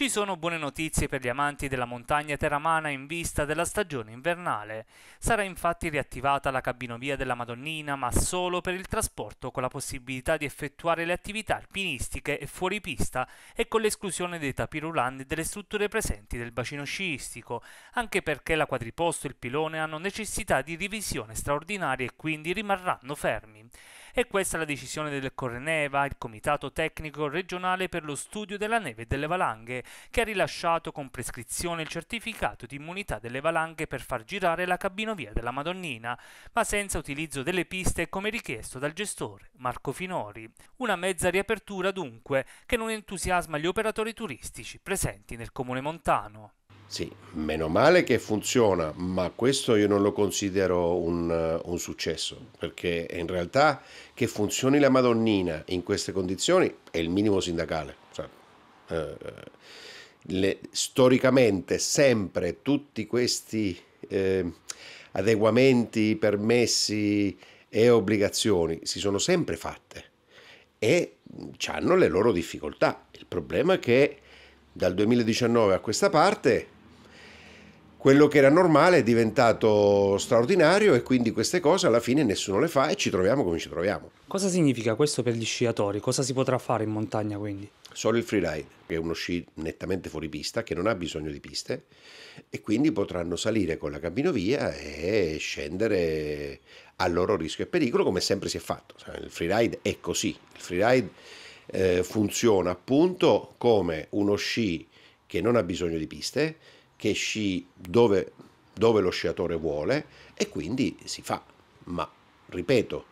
Ci sono buone notizie per gli amanti della montagna teramana in vista della stagione invernale. Sarà infatti riattivata la cabinovia della Madonnina, ma solo per il trasporto con la possibilità di effettuare le attività alpinistiche e fuori pista e con l'esclusione dei tappi rulanti delle strutture presenti del bacino sciistico, anche perché la quadriposto e il pilone hanno necessità di revisione straordinaria e quindi rimarranno fermi e questa è la decisione del Correneva, il Comitato Tecnico Regionale per lo Studio della Neve e delle Valanghe, che ha rilasciato con prescrizione il certificato di immunità delle valanghe per far girare la cabinovia della Madonnina, ma senza utilizzo delle piste come richiesto dal gestore Marco Finori. Una mezza riapertura dunque che non entusiasma gli operatori turistici presenti nel comune montano. Sì, meno male che funziona, ma questo io non lo considero un, un successo, perché in realtà che funzioni la Madonnina in queste condizioni è il minimo sindacale. Cioè, eh, le, storicamente sempre tutti questi eh, adeguamenti, permessi e obbligazioni si sono sempre fatte e hanno le loro difficoltà. Il problema è che dal 2019 a questa parte quello che era normale è diventato straordinario e quindi queste cose alla fine nessuno le fa e ci troviamo come ci troviamo. Cosa significa questo per gli sciatori? Cosa si potrà fare in montagna quindi? Solo il freeride, che è uno sci nettamente fuori pista, che non ha bisogno di piste e quindi potranno salire con la cabinovia e scendere a loro rischio e pericolo come sempre si è fatto. Il freeride è così, il freeride eh, funziona appunto come uno sci che non ha bisogno di piste che sci dove, dove lo sciatore vuole e quindi si fa. Ma, ripeto,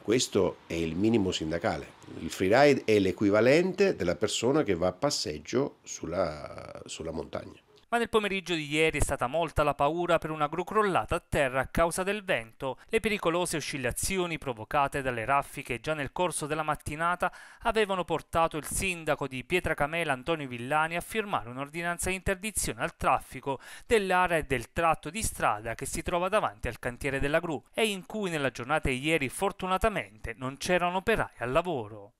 questo è il minimo sindacale. Il freeride è l'equivalente della persona che va a passeggio sulla, sulla montagna ma nel pomeriggio di ieri è stata molta la paura per una gru crollata a terra a causa del vento. Le pericolose oscillazioni provocate dalle raffiche già nel corso della mattinata avevano portato il sindaco di Pietracamela Antonio Villani a firmare un'ordinanza di interdizione al traffico dell'area e del tratto di strada che si trova davanti al cantiere della gru e in cui nella giornata di ieri fortunatamente non c'erano operai al lavoro.